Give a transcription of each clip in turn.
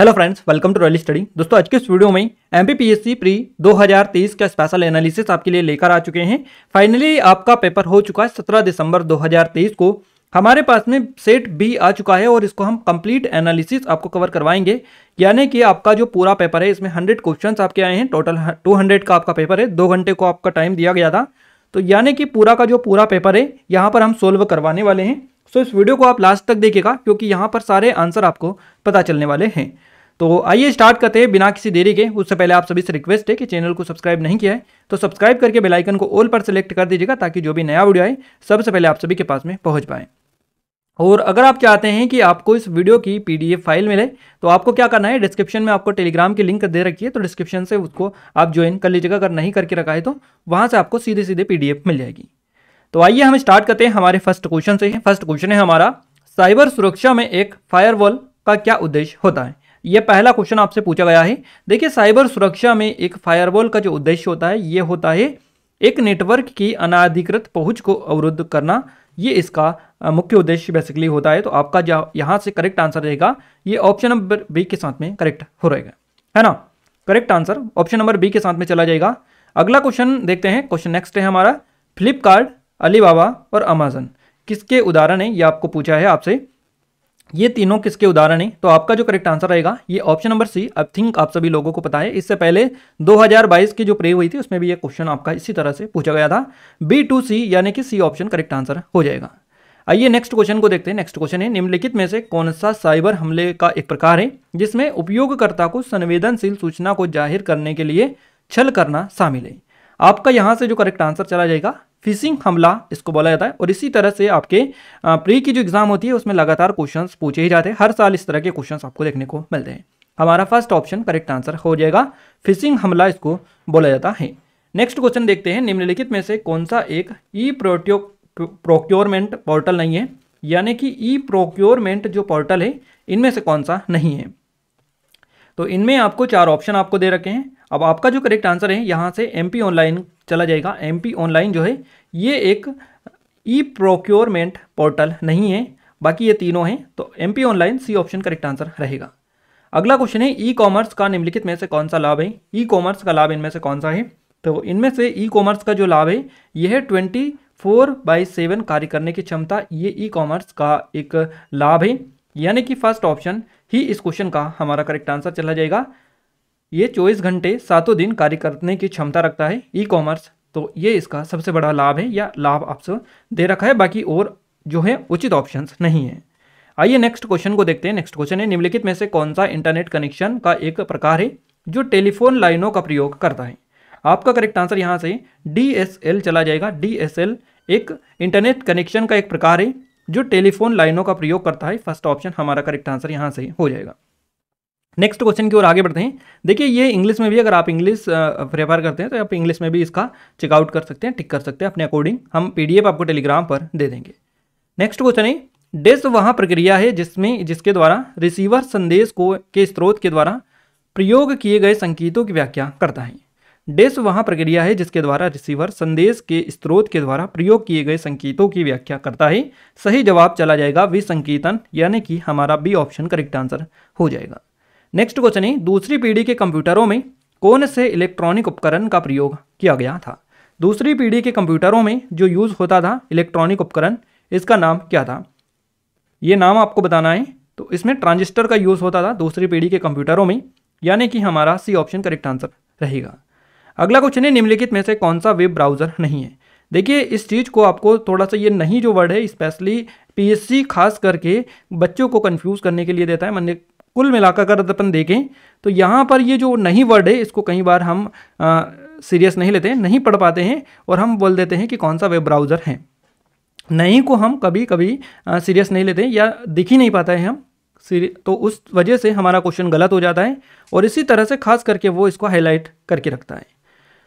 hello friends welcome to royal study दोस्तों आज के इस वीडियो में एम पी प्री 2023 का स्पेशल एनालिसिस आपके लिए लेकर आ चुके हैं फाइनली आपका पेपर हो चुका है 17 दिसंबर 2023 को हमारे पास में सेट बी आ चुका है और इसको हम कंप्लीट एनालिसिस आपको कवर करवाएंगे यानी कि आपका जो पूरा पेपर है इसमें हंड्रेड क्वेश्चन आपके आए हैं टोटल हंड्रेड का आपका पेपर है दो घंटे को आपका टाइम दिया गया था तो यानी कि पूरा का जो पूरा पेपर है यहाँ पर हम सोल्व करवाने वाले हैं सो इस वीडियो को आप लास्ट तक देखिएगा क्योंकि यहाँ पर सारे आंसर आपको पता चलने वाले हैं तो आइए स्टार्ट करते हैं बिना किसी देरी के उससे पहले आप सभी से रिक्वेस्ट है कि चैनल को सब्सक्राइब नहीं किया है तो सब्सक्राइब करके बेल आइकन को ऑल पर सेलेक्ट कर दीजिएगा ताकि जो भी नया वीडियो आए सबसे पहले आप सभी के पास में पहुंच पाएँ और अगर आप चाहते हैं कि आपको इस वीडियो की पीडीएफ फाइल मिले तो आपको क्या करना है डिस्क्रिप्शन में आपको टेलीग्राम की लिंक दे रखी है तो डिस्क्रिप्शन से उसको आप ज्वाइन कर लीजिएगा अगर नहीं करके रखा है तो वहाँ से आपको सीधे सीधे पीडीएफ मिल जाएगी तो आइए हम स्टार्ट करते हैं हमारे फर्स्ट क्वेश्चन से फर्स्ट क्वेश्चन है हमारा साइबर सुरक्षा में एक फायरवॉल का क्या उद्देश्य होता है यह पहला क्वेश्चन आपसे पूछा गया है देखिए साइबर सुरक्षा में एक फायरवॉल का जो उद्देश्य होता है ये होता है एक नेटवर्क की अनाधिकृत पहुंच को अवरुद्ध करना ये इसका मुख्य उद्देश्य बेसिकली होता है तो आपका यहाँ से करेक्ट आंसर रहेगा ये ऑप्शन नंबर बी के साथ में करेक्ट हो रहेगा है ना correct answer option number B के साथ में चला जाएगा अगला क्वेश्चन देखते हैं क्वेश्चन नेक्स्ट है हमारा फ्लिपकार्ट अलीबाबा और अमेजन किसके उदाहरण है ये आपको पूछा है आपसे ये तीनों किसके उदाहरण हैं तो आपका जो करेक्ट आंसर रहेगा ये option number C I think आप सभी लोगों को पता है इससे पहले 2022 की जो प्रे हुई थी उसमें भी ये क्वेश्चन आपका इसी तरह से पूछा गया था बी टू सी यानी कि सी ऑप्शन करेक्ट आंसर हो जाएगा आइए नेक्स्ट क्वेश्चन को देखते हैं नेक्स्ट क्वेश्चन है निम्नलिखित में से कौन सा साइबर हमले का एक प्रकार है जिसमें उपयोगकर्ता को संवेदनशील सूचना को जाहिर करने के लिए छल करना शामिल है आपका यहाँ से जो करेक्ट आंसर चला जाएगा फिशिंग हमला इसको बोला जाता है और इसी तरह से आपके प्री की जो एग्ज़ाम होती है उसमें लगातार क्वेश्चन पूछे ही जाते हैं हर साल इस तरह के क्वेश्चन आपको देखने को मिलते हैं हमारा फर्स्ट ऑप्शन करेक्ट आंसर हो जाएगा फिशिंग हमला इसको बोला जाता है नेक्स्ट क्वेश्चन देखते हैं निम्नलिखित में से कौन सा एक ई प्रोट्यो प्रोक्योरमेंट पोर्टल नहीं है यानी कि ई प्रोक्योरमेंट जो पोर्टल है इनमें से कौन सा नहीं है तो इनमें आपको चार ऑप्शन आपको दे रखे हैं अब आपका जो करेक्ट आंसर है यहाँ से एम ऑनलाइन चला जाएगा एम ऑनलाइन जो है ये एक ई प्रोक्योरमेंट पोर्टल नहीं है बाकी ये तीनों हैं तो M online C option correct answer रहेगा अगला क्वेश्चन है ई कॉमर्स का निम्नलिखित में से कौन सा लाभ है ई कॉमर्स का लाभ इनमें से कौन सा है तो इनमें से ई कॉमर्स का जो लाभ है यह ट्वेंटी फोर बाई सेवन कार्य करने की क्षमता ये ई कॉमर्स का एक लाभ है यानी कि फर्स्ट ऑप्शन ही इस क्वेश्चन का हमारा करेक्ट आंसर चला जाएगा ये चौबीस घंटे सातों दिन कार्य करने की क्षमता रखता है ई कॉमर्स तो ये इसका सबसे बड़ा लाभ है या लाभ आपसे दे रखा है बाकी और जो है उचित ऑप्शन नहीं है आइए नेक्स्ट क्वेश्चन को देखते हैं नेक्स्ट क्वेश्चन है निम्नलिखित में से कौन सा इंटरनेट कनेक्शन का एक प्रकार है जो टेलीफोन लाइनों का प्रयोग करता है आपका करेक्ट आंसर यहाँ से डी चला जाएगा डी एक इंटरनेट कनेक्शन का एक प्रकार है जो टेलीफोन लाइनों का प्रयोग करता है फर्स्ट ऑप्शन हमारा करेक्ट आंसर यहाँ से हो जाएगा नेक्स्ट क्वेश्चन की ओर आगे बढ़ते हैं देखिए ये इंग्लिश में भी अगर आप इंग्लिश प्रेफर करते हैं तो आप इंग्लिश में भी इसका चेकआउट कर सकते हैं टिक कर सकते हैं अपने अकॉर्डिंग हम पीडीएफ आपको टेलीग्राम पर दे देंगे नेक्स्ट क्वेश्चन है डेस वह प्रक्रिया है जिसमें जिसके द्वारा रिसीवर संदेश को के स्रोत के द्वारा प्रयोग किए गए संकेतों की व्याख्या करता है डेस वह प्रक्रिया है जिसके द्वारा रिसीवर संदेश के स्रोत के द्वारा प्रयोग किए गए संकेतों की व्याख्या करता है सही जवाब चला जाएगा विसंकेतन यानी कि हमारा बी ऑप्शन करेक्ट आंसर हो जाएगा नेक्स्ट क्वेश्चन है दूसरी पीढ़ी के कंप्यूटरों में कौन से इलेक्ट्रॉनिक उपकरण का प्रयोग किया गया था दूसरी पीढ़ी के कंप्यूटरों में जो यूज़ होता था इलेक्ट्रॉनिक उपकरण इसका नाम क्या था ये नाम आपको बताना है तो इसमें ट्रांजिस्टर का यूज़ होता था दूसरी पीढ़ी के कंप्यूटरों में यानी कि हमारा सी ऑप्शन करेक्ट आंसर रहेगा अगला क्वेश्चन है निम्नलिखित में से कौन सा वेब ब्राउज़र नहीं है देखिए इस चीज़ को आपको थोड़ा सा ये नहीं जो वर्ड है स्पेशली पीएससी खास करके बच्चों को कंफ्यूज करने के लिए देता है मैंने कुल मिलाकर अगर अपन देखें तो यहाँ पर ये जो नहीं वर्ड है इसको कई बार हम सीरियस नहीं लेते हैं नहीं पढ़ पाते हैं और हम बोल देते हैं कि कौन सा वेब ब्राउज़र है नहीं को हम कभी कभी सीरियस नहीं लेते या दिख ही नहीं पाता है हम तो उस वजह से हमारा क्वेश्चन गलत हो जाता है और इसी तरह से खास करके वो इसको हाईलाइट करके रखता है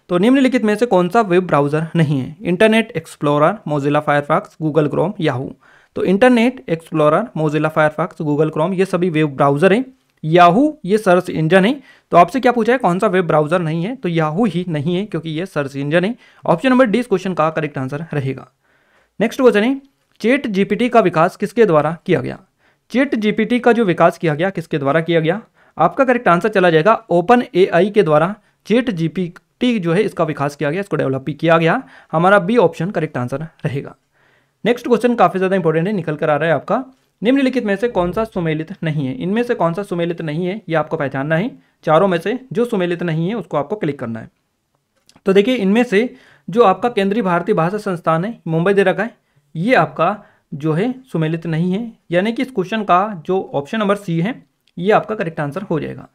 तो निम्नलिखित में से कौन सा वेब ब्राउज़र नहीं है internet explorer Mozilla Firefox Google Chrome Yahoo तो internet explorer Mozilla Firefox Google Chrome ये सभी वेब ब्राउज़र हैं याहू ये सर्च इंजन है तो आपसे क्या पूछा है कौन सा वेब ब्राउज़र नहीं है तो याहू ही नहीं है क्योंकि ये सर्च इंजन है ऑप्शन नंबर डी इस क्वेश्चन का करेक्ट आंसर रहेगा नेक्स्ट क्वेश्चन है चेट जीपीटी का विकास किसके द्वारा किया गया चेट जीपीटी का जो विकास किया गया किसके द्वारा किया गया आपका करेक्ट आंसर चला जाएगा ओपन ए के द्वारा चेट जीपीटी जो है इसका विकास किया गया इसको डेवलप किया गया हमारा बी ऑप्शन करेक्ट आंसर रहेगा नेक्स्ट क्वेश्चन काफ़ी ज़्यादा इंपॉर्टेंट है निकल कर आ रहा है आपका निम्नलिखित में से कौन सा सुमेलित नहीं है इनमें से कौन सा सुमेलित नहीं है ये आपको पहचानना है चारों में से जो सुमेलित नहीं है उसको आपको क्लिक करना है तो देखिए इनमें से जो आपका केंद्रीय भारतीय भाषा संस्थान है मुंबई दे रखा है ये आपका जो है सुमेलित नहीं है यानी कि इस क्वेश्चन का जो ऑप्शन नंबर सी है ये आपका करेक्ट आंसर हो जाएगा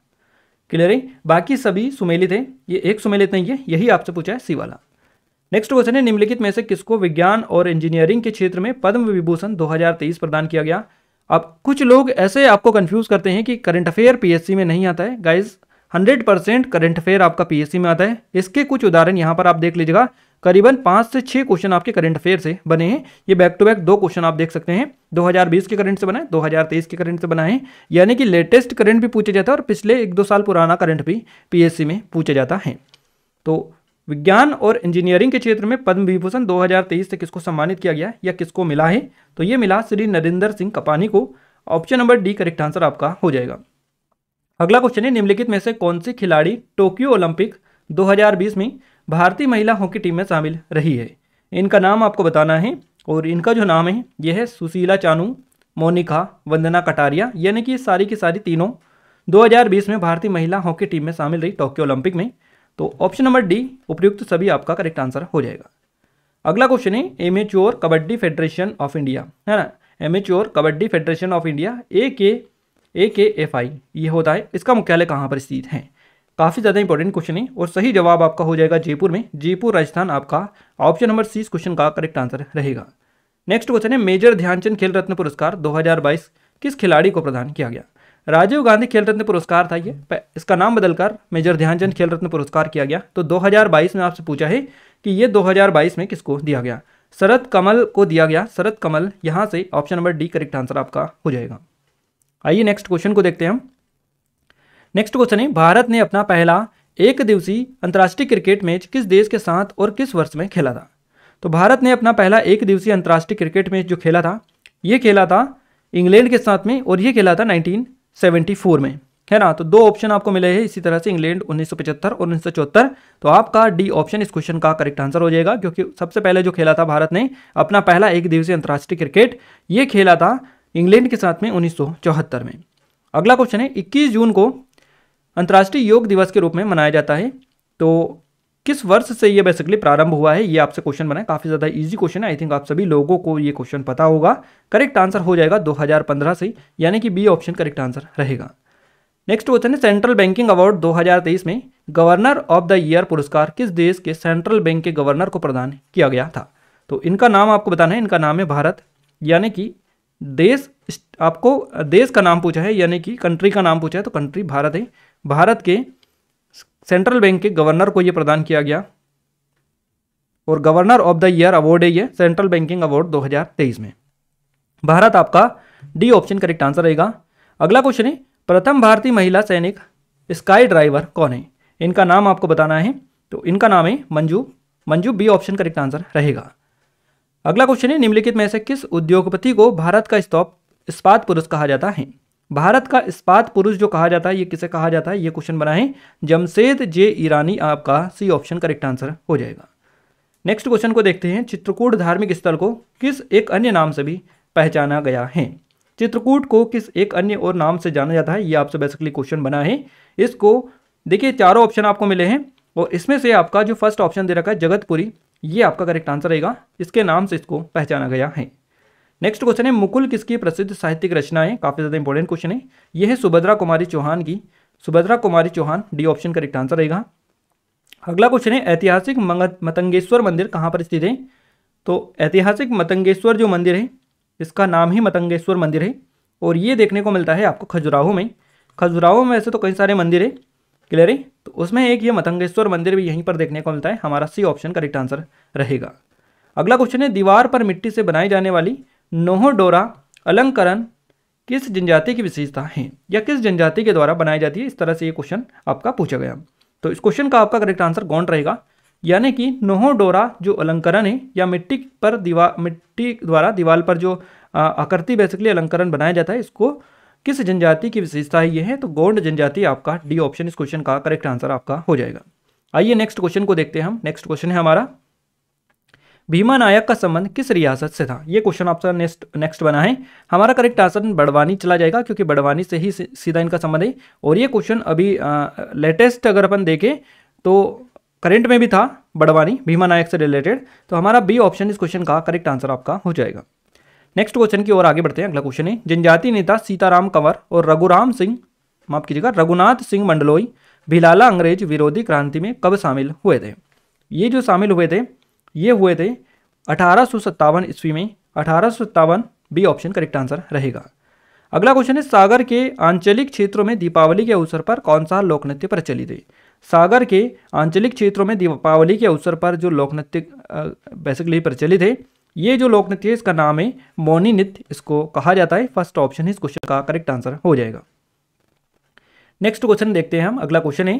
क्लियर है बाकी सभी सुमेलित है ये एक सुमेलित नहीं है यही आपसे पूछा है सी वाला नेक्स्ट क्वेश्चन है निम्नलिखित में से किसको विज्ञान और इंजीनियरिंग के क्षेत्र में पद्म विभूषण 2023 प्रदान किया गया अब कुछ लोग ऐसे आपको कंफ्यूज करते हैं कि करंट अफेयर पीएससी में नहीं आता है गाइज 100 परसेंट करंट अफेयर आपका पीएससी में आता है इसके कुछ उदाहरण यहाँ पर आप देख लीजिएगा करीबन पाँच से छः क्वेश्चन आपके करंट अफेयर से बने हैं ये बैक टू बैक दो क्वेश्चन आप देख सकते हैं 2020 के करंट से बना है 2023 के करंट से बना है यानी कि लेटेस्ट करंट भी पूछा जाता है और पिछले एक दो साल पुराना करंट भी पीएससी में पूछा जाता है तो विज्ञान और इंजीनियरिंग के क्षेत्र में पद्म विभूषण 2023 से किसको सम्मानित किया गया या किसको मिला है तो ये मिला श्री नरेंद्र सिंह कपानी को option number D correct answer आपका हो जाएगा अगला क्वेश्चन है निम्नलिखित में से कौन सी खिलाड़ी टोक्यो ओलंपिक 2020 में भारतीय महिला हॉकी टीम में शामिल रही है इनका नाम आपको बताना है और इनका जो नाम है यह है सुशीला चानू मोनिका वंदना कटारिया यानी कि सारी की सारी तीनों 2020 में भारतीय महिला हॉकी टीम में शामिल रही टोक्यो ओलंपिक में तो ऑप्शन नंबर डी उपयुक्त सभी आपका करेक्ट आंसर हो जाएगा अगला क्वेश्चन है amateur kabaddi federation of India है ना M kabaddi federation of India A K A के एफ आई ये होता है इसका मुख्यालय कहाँ पर स्थित है काफ़ी ज़्यादा इंपॉर्टेंट क्वेश्चन है और सही जवाब आपका हो जाएगा जयपुर में जयपुर राजस्थान आपका ऑप्शन नंबर सी इस क्वेश्चन का करेक्ट आंसर रहेगा नेक्स्ट क्वेश्चन है मेजर ध्यानचंद खेल रत्न पुरस्कार 2022 किस खिलाड़ी को प्रदान किया गया राजीव गांधी खेल रत्न पुरस्कार था ये इसका नाम बदलकर मेजर ध्यानचंद खेल रत्न पुरस्कार किया गया तो 2022 में आपसे पूछा है कि ये 2022 में किसको दिया गया शरद कमल को दिया गया शरद कमल यहाँ से option number D correct answer आपका हो जाएगा आइए नेक्स्ट क्वेश्चन को देखते हैं हम नेक्स्ट क्वेश्चन है भारत ने अपना पहला एक दिवसीय अंतर्राष्ट्रीय क्रिकेट मैच किस देश के साथ और किस वर्ष में खेला था तो भारत ने अपना पहला एक दिवसीय अंतर्राष्ट्रीय क्रिकेट मैच जो खेला था ये खेला था इंग्लैंड के साथ में और ये खेला था नाइनटीन 1974 में है ना तो दो ऑप्शन आपको मिले हैं इसी तरह से इंग्लैंड 1975 और 1974 तो आपका डी ऑप्शन इस क्वेश्चन का करेक्ट आंसर हो जाएगा क्योंकि सबसे पहले जो खेला था भारत ने अपना पहला एक दिवसीय अंतर्राष्ट्रीय क्रिकेट ये खेला था इंग्लैंड के साथ में उन्नीस में अगला क्वेश्चन है इक्कीस जून को अंतर्राष्ट्रीय योग दिवस के रूप में मनाया जाता है तो किस वर्ष से ये बेसिकली प्रारंभ हुआ है ये आपसे क्वेश्चन बना है काफ़ी ज़्यादा इजी क्वेश्चन है आई थिंक आप सभी लोगों को ये क्वेश्चन पता होगा करेक्ट आंसर हो जाएगा 2015 से यानी कि बी ऑप्शन करेक्ट आंसर रहेगा नेक्स्ट क्वेश्चन है सेंट्रल बैंकिंग अवार्ड 2023 में गवर्नर ऑफ द ईयर पुरस्कार किस देश के सेंट्रल बैंक के गवर्नर को प्रदान किया गया था तो इनका नाम आपको बताना है इनका नाम है भारत यानी कि देश आपको देश का नाम पूछा है यानी कि कंट्री का नाम पूछा है तो कंट्री भारत है भारत के सेंट्रल बैंक के गवर्नर को ये प्रदान किया गया और governor of the year award है ये सेंट्रल बैंकिंग अवार्ड 2023 में भारत आपका डी ऑप्शन करेक्ट आंसर रहेगा अगला क्वेश्चन है प्रथम भारतीय महिला सैनिक स्काई ड्राइवर कौन है इनका नाम आपको बताना है तो इनका नाम है Manju Manju B option correct answer रहेगा अगला क्वेश्चन है निम्नलिखित में से किस उद्योगपति को भारत का स्टॉप इस्पात पुरुष कहा जाता है भारत का इस्पात पुरुष जो कहा जाता है ये किसे कहा जाता है ये क्वेश्चन है जमशेद जे ईरानी आपका सी ऑप्शन करेक्ट आंसर हो जाएगा नेक्स्ट क्वेश्चन को देखते हैं चित्रकूट धार्मिक स्थल को किस एक अन्य नाम से भी पहचाना गया है चित्रकूट को किस एक अन्य और नाम से जाना जाता है ये आपसे बेसिकली क्वेश्चन बना है इसको देखिए चारों ऑप्शन आपको मिले हैं और इसमें से आपका जो फर्स्ट ऑप्शन दे रखा है जगतपुरी ये आपका करेक्ट आंसर रहेगा इसके नाम से इसको पहचाना गया है नेक्स्ट क्वेश्चन है मुकुल किसकी प्रसिद्ध साहित्यिक रचना है काफ़ी ज़्यादा इंपॉर्टेंट क्वेश्चन है यह है सुभद्रा कुमारी चौहान की Subhadra Kumari Chauhan D option correct answer रहेगा अगला क्वेश्चन है ऐतिहासिक मतंगेश्वर मंदिर कहाँ पर स्थित है तो ऐतिहासिक मतंगेश्वर जो मंदिर है इसका नाम ही मतंगेश्वर मंदिर है और ये देखने को मिलता है आपको खजुराहो में खजुराहो में ऐसे तो कई सारे मंदिर है क्लियर है तो उसमें एक ये मतंगेश्वर मंदिर भी यहीं पर देखने को मिलता है हमारा सी ऑप्शन करेक्ट आंसर रहेगा अगला क्वेश्चन है दीवार पर मिट्टी से बनाई जाने वाली डोरा अलंकरण किस जनजाति की विशेषता है या किस जनजाति के द्वारा बनाई जाती है इस तरह से ये क्वेश्चन आपका पूछा गया तो इस क्वेश्चन का आपका करेक्ट आंसर कौन रहेगा यानी कि नोहोडोरा जो अलंकरण है या मिट्टी पर दीवा मिट्टी द्वारा दीवार पर जो आकृति बेसिकली अलंकरण बनाया जाता है इसको किस जनजाति की विशेषता ये है तो गौंड जनजाति आपका डी ऑप्शन इस क्वेश्चन का करेक्ट आंसर आपका हो जाएगा आइए नेक्स्ट क्वेश्चन को देखते हैं हम नेक्स्ट क्वेश्चन है हमारा भीमा नायक का संबंध किस रियासत से था ये क्वेश्चन आपका नेक्स्ट नेक्स्ट बना है हमारा करेक्ट आंसर बड़वानी चला जाएगा क्योंकि बड़वानी से ही सीधा इनका संबंध है और ये क्वेश्चन अभी लेटेस्ट अगर अपन देखें तो करेंट में भी था बड़वानी भीमा नायक से रिलेटेड तो हमारा बी ऑप्शन इस क्वेश्चन का करेक्ट आंसर आपका हो जाएगा नेक्स्ट क्वेश्चन की ओर आगे बढ़ते हैं अगला क्वेश्चन है जनजातीय नेता सीताराम कंवर और रघुराम सिंह माफ कीजिएगा रघुनाथ सिंह मंडलोई भिलाला अंग्रेज विरोधी क्रांति में कब शामिल हुए थे ये जो शामिल हुए थे ये हुए थे अठारह ईस्वी में अठारह बी ऑप्शन करेक्ट आंसर रहेगा अगला क्वेश्चन है सागर के आंचलिक क्षेत्रों में दीपावली के अवसर पर कौन सा लोक नृत्य प्रचलित है सागर के आंचलिक क्षेत्रों में दीपावली के अवसर पर जो लोक नृत्य बेसिकली प्रचलित है ये जो लोक नृत्य है इसका नाम है मौनी नृत्य इसको कहा जाता है फर्स्ट ऑप्शन इस क्वेश्चन का करेक्ट आंसर हो जाएगा नेक्स्ट क्वेश्चन देखते हैं हम अगला क्वेश्चन है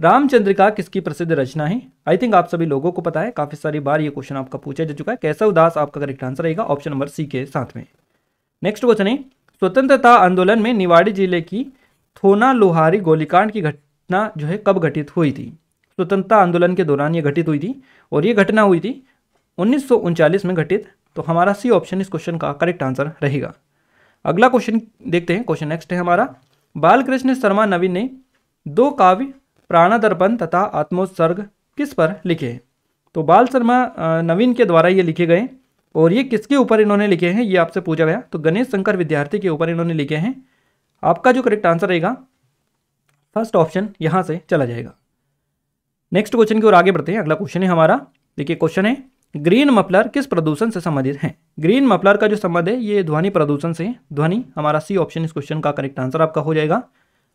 रामचंद्र का किसकी प्रसिद्ध रचना है आई थिंक आप सभी लोगों को पता है काफी सारी बार ये क्वेश्चन आपका पूछा जा चुका है कैसा उदास आपका करेक्ट आंसर रहेगा ऑप्शन नंबर सी के साथ में नेक्स्ट क्वेश्चन है स्वतंत्रता आंदोलन में निवाड़ी जिले की थोना लोहारी गोलीकांड की घटना जो है कब घटित हुई थी स्वतंत्रता आंदोलन के दौरान ये घटित हुई थी और ये घटना हुई थी उन्नीस में घटित तो हमारा सी ऑप्शन इस क्वेश्चन का करेक्ट आंसर रहेगा अगला क्वेश्चन देखते हैं क्वेश्चन नेक्स्ट है हमारा बालकृष्ण शर्मा नवीन ने दो काव्य प्राणादर्पण तथा आत्मोत्सर्ग किस पर लिखे तो बाल शर्मा नवीन के द्वारा ये लिखे गए और ये किसके ऊपर इन्होंने लिखे हैं ये आपसे पूछा गया तो गणेश शंकर विद्यार्थी के ऊपर इन्होंने लिखे हैं आपका जो करेक्ट आंसर रहेगा फर्स्ट ऑप्शन यहाँ से चला जाएगा नेक्स्ट क्वेश्चन की ओर आगे बढ़ते हैं अगला क्वेश्चन है हमारा देखिए क्वेश्चन है ग्रीन मफलर किस प्रदूषण से संबंधित है ग्रीन मफलर का जो संबंध है ये ध्वनि प्रदूषण से ध्वनि हमारा सी ऑप्शन इस क्वेश्चन का करेक्ट आंसर आपका हो जाएगा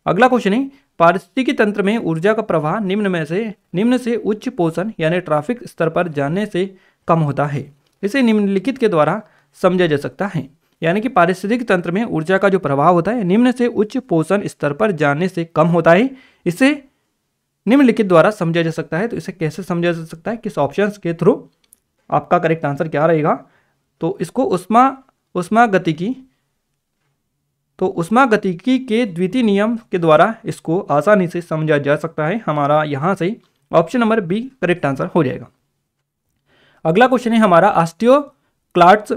अगला क्वेश्चन है पारिस्थितिकी तंत्र में ऊर्जा का प्रवाह निम्न में से निम्न से उच्च पोषण यानी ट्रैफिक स्तर पर जाने से कम होता है इसे निम्नलिखित के द्वारा समझा जा सकता है यानी कि पारिस्थितिक तंत्र में ऊर्जा का जो प्रवाह होता है निम्न से उच्च पोषण स्तर पर जाने से कम होता है इसे निम्नलिखित द्वारा समझा जा सकता है तो इसे कैसे समझा जा सकता है किस ऑप्शन के थ्रू आपका करेक्ट आंसर क्या रहेगा तो इसको उष्मा उष्मा गति की तो उष्मा गतिकी के द्वितीय नियम के द्वारा इसको आसानी से समझा जा सकता है हमारा यहाँ से option number B correct answer हो जाएगा अगला क्वेश्चन है हमारा ऑस्टियो क्लाट्स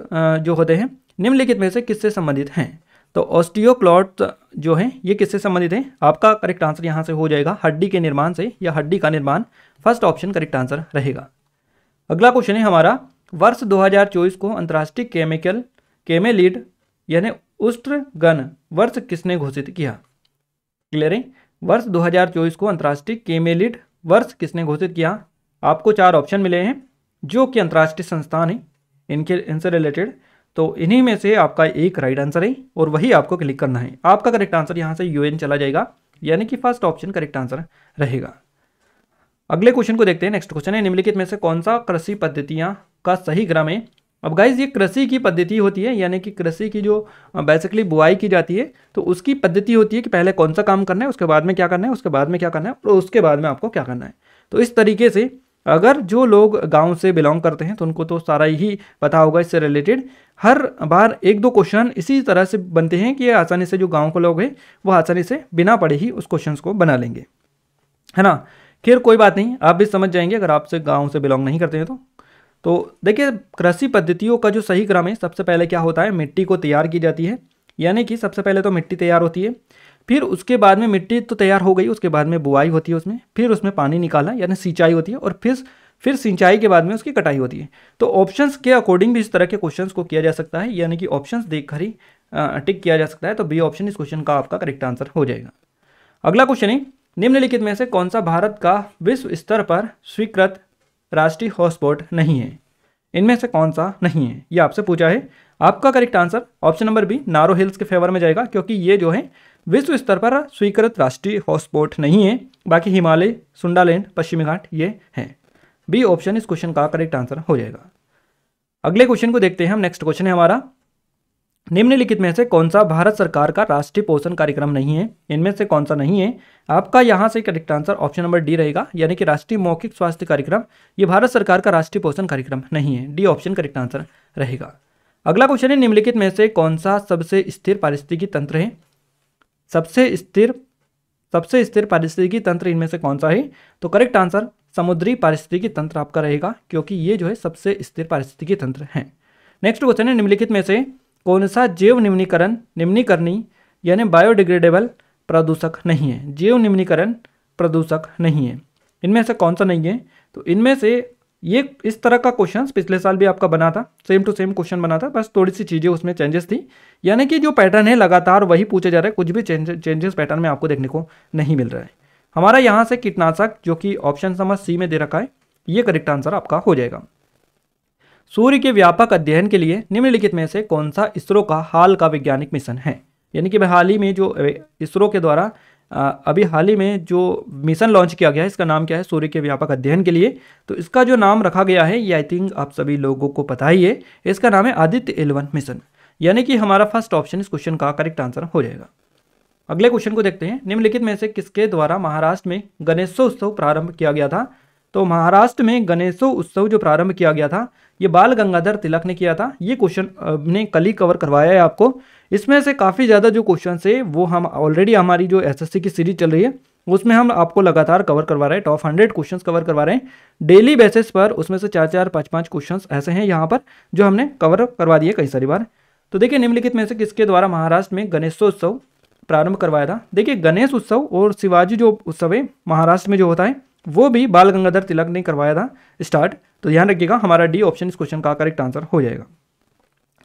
जो होते हैं निम्नलिखित में से किससे संबंधित हैं तो ऑस्टियो क्लाट्स जो हैं ये किससे संबंधित हैं आपका करेक्ट आंसर यहाँ से हो जाएगा हड्डी के निर्माण से या हड्डी का निर्माण फर्स्ट ऑप्शन करेक्ट आंसर रहेगा अगला क्वेश्चन है हमारा वर्ष दो को अंतर्राष्ट्रीय केमिकल केमेलिड यानी गण वर्ष किसने घोषित किया क्लियर है वर्ष 2024 को अंतर्राष्ट्रीय केमेलिड वर्ष किसने घोषित किया आपको चार ऑप्शन मिले हैं जो कि अंतर्राष्ट्रीय संस्थान है इनके इनसे रिलेटेड तो इन्हीं में से आपका एक राइट आंसर है और वही आपको क्लिक करना है आपका करेक्ट आंसर यहाँ से यूएन चला जाएगा यानी कि फर्स्ट ऑप्शन करेक्ट आंसर रहेगा अगले क्वेश्चन को देखते हैं नेक्स्ट क्वेश्चन है निम्नलिखित में से कौन सा कृषि पद्धतियाँ का सही क्रम है अब गाइज ये कृषि की पद्धति होती है यानी कि कृषि की जो बेसिकली बुआई की जाती है तो उसकी पद्धति होती है कि पहले कौन सा काम करना है उसके बाद में क्या करना है उसके बाद में क्या करना है और उसके बाद में आपको क्या करना है तो इस तरीके से अगर जो लोग गांव से बिलोंग करते हैं तो उनको तो सारा ही पता होगा इससे रिलेटेड हर बार एक दो क्वेश्चन इसी तरह से बनते हैं कि आसानी से जो गांव के लोग हैं वो आसानी से बिना पढ़े ही उस क्वेश्चन को बना लेंगे है ना खैर कोई बात नहीं आप भी समझ जाएंगे अगर आपसे गाँव से बिलोंग नहीं करते हैं तो तो देखिए कृषि पद्धतियों का जो सही क्रम है सबसे पहले क्या होता है मिट्टी को तैयार की जाती है यानी कि सबसे पहले तो मिट्टी तैयार होती है फिर उसके बाद में मिट्टी तो तैयार हो गई उसके बाद में बुआई होती है उसमें फिर उसमें पानी निकाला यानी सिंचाई होती है और फिर फिर सिंचाई के बाद में उसकी कटाई होती है तो ऑप्शंस के अकॉर्डिंग भी इस तरह के क्वेश्चंस को किया जा सकता है यानी कि ऑप्शंस कर ही टिक किया जा सकता है तो बी ऑप्शन इस क्वेश्चन का आपका करेक्ट आंसर हो जाएगा अगला क्वेश्चन है निम्नलिखित में से कौन सा भारत का विश्व स्तर पर स्वीकृत राष्ट्रीय हॉटस्पॉट नहीं है इनमें से कौन सा नहीं है ये आपसे पूछा है आपका correct answer option number B narrow hills के फेवर में जाएगा क्योंकि ये जो है विश्व स्तर पर स्वीकृत राष्ट्रीय हॉटस्पॉट नहीं है बाकी हिमालय सुंडालैंड पश्चिमी घाट ये हैं बी ऑप्शन इस क्वेश्चन का करेक्ट आंसर हो जाएगा अगले क्वेश्चन को देखते हैं हम नेक्स्ट क्वेश्चन है हमारा निम्नलिखित में से कौन सा भारत सरकार का राष्ट्रीय पोषण कार्यक्रम नहीं है इनमें से कौन सा नहीं है आपका यहाँ से correct answer option number D रहेगा यानी कि राष्ट्रीय मौखिक स्वास्थ्य कार्यक्रम ये भारत सरकार का राष्ट्रीय पोषण कार्यक्रम नहीं है डी ऑप्शन करेक्ट आंसर रहेगा अगला क्वेश्चन है निम्नलिखित में से कौन सा सबसे स्थिर पारिस्थितिकी तंत्र है सबसे स्थिर सबसे स्थिर पारिस्थितिकी तंत्र इनमें से कौन सा है तो करेक्ट आंसर समुद्री पारिस्थितिकी तंत्र आपका रहेगा क्योंकि ये जो है सबसे स्थिर पारिस्थितिकी तंत्र है नेक्स्ट क्वेश्चन है निम्नलिखित में से कौन सा जैव निम्नीकरण निम्नीकरणी यानी बायोडिग्रेडेबल प्रदूषक नहीं है जैव निम्नीकरण प्रदूषक नहीं है इनमें से कौन सा नहीं है तो इनमें से ये इस तरह का क्वेश्चन पिछले साल भी आपका बना था सेम टू सेम क्वेश्चन बना था बस थोड़ी सी चीज़ें उसमें चेंजेस थी यानी कि जो पैटर्न है लगातार वही पूछा जा रहा है कुछ भी चेंजेस पैटर्न में आपको देखने को नहीं मिल रहा है हमारा यहाँ से कीटनाशक जो कि ऑप्शन समझ सी में दे रखा है ये करेक्ट आंसर आपका हो जाएगा सूर्य के व्यापक अध्ययन के लिए निम्नलिखित में से कौन सा इसरो का हाल का वैज्ञानिक मिशन है यानी कि हाल ही में जो इसरो के द्वारा अभी हाल ही में जो मिशन लॉन्च किया गया है इसका नाम क्या है सूर्य के व्यापक अध्ययन के लिए तो इसका जो नाम रखा गया है ये आई थिंक आप सभी लोगों को पता ही है इसका नाम है आदित्य एलवन मिशन यानी कि हमारा फर्स्ट ऑप्शन इस क्वेश्चन का करेक्ट आंसर हो जाएगा अगले क्वेश्चन को देखते हैं निम्नलिखित में से किसके द्वारा महाराष्ट्र में गणेशोत्सव प्रारंभ किया गया था तो महाराष्ट्र में गणेशोत्सव जो प्रारंभ किया गया था ये बाल गंगाधर तिलक ने किया था ये क्वेश्चन ने कल ही कवर करवाया है आपको इसमें से काफ़ी ज़्यादा जो क्वेश्चन है वो हम ऑलरेडी हमारी जो एसएससी की सीरीज चल रही है उसमें हम आपको लगातार कवर करवा रहे हैं टॉप हंड्रेड क्वेश्चंस कवर करवा रहे हैं डेली बेसिस पर उसमें से चार चार पाँच पाँच क्वेश्चंस ऐसे हैं यहाँ पर जो हमने कवर करवा दिए कई सारी बार तो देखिए निम्नलिखित में से किसके द्वारा महाराष्ट्र में गणेशोत्सव प्रारंभ करवाया था देखिए गणेश उत्सव और शिवाजी जो उत्सव है महाराष्ट्र में जो होता है वो भी बाल गंगाधर तिलक ने करवाया था स्टार्ट तो ध्यान रखिएगा हमारा डी ऑप्शन इस क्वेश्चन का करेक्ट आंसर हो जाएगा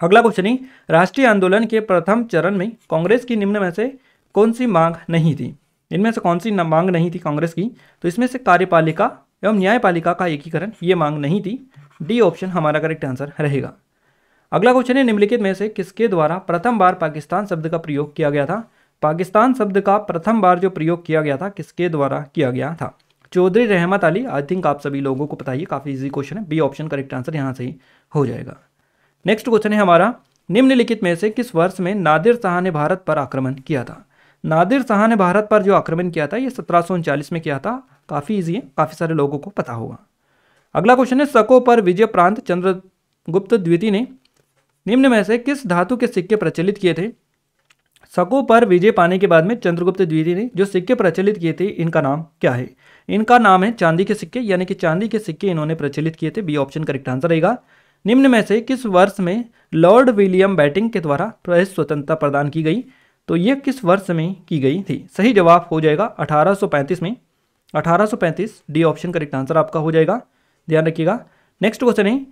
अगला क्वेश्चन है राष्ट्रीय आंदोलन के प्रथम चरण में कांग्रेस की निम्न में से कौन सी मांग नहीं थी इनमें से कौन सी मांग नहीं थी कांग्रेस की तो इसमें से कार्यपालिका एवं न्यायपालिका का एकीकरण ये मांग नहीं थी डी ऑप्शन हमारा करेक्ट आंसर रहेगा अगला क्वेश्चन है निम्नलिखित में से किसके द्वारा प्रथम बार पाकिस्तान शब्द का प्रयोग किया गया था पाकिस्तान शब्द का प्रथम बार जो प्रयोग किया गया था किसके द्वारा किया गया था चौधरी रहमत अली आई थिंक आप सभी लोगों को पता ही काफ़ी इजी क्वेश्चन है बी ऑप्शन करेक्ट आंसर यहाँ से ही हो जाएगा नेक्स्ट क्वेश्चन है हमारा निम्नलिखित में से किस वर्ष में नादिर शाह ने भारत पर आक्रमण किया था नादिर शाह ने भारत पर जो आक्रमण किया था ये सत्रह में किया था काफ़ी ईजी है काफ़ी सारे लोगों को पता होगा अगला क्वेश्चन है सको पर विजय प्रांत चंद्रगुप्त द्वितीय ने निम्न में से किस धातु के सिक्के प्रचलित किए थे सको पर विजय पाने के बाद में चंद्रगुप्त द्वितीय ने जो सिक्के प्रचलित किए थे इनका नाम क्या है इनका नाम है चांदी के सिक्के यानी कि चांदी के सिक्के इन्होंने प्रचलित किए थे बी ऑप्शन करेक्ट आंसर रहेगा निम्न में से किस वर्ष में लॉर्ड विलियम बैटिंग के द्वारा प्रेस स्वतंत्रता प्रदान की गई तो ये किस वर्ष में की गई थी सही जवाब हो जाएगा 1835 में 1835 डी ऑप्शन करेक्ट आंसर आपका हो जाएगा ध्यान रखिएगा नेक्स्ट क्वेश्चन है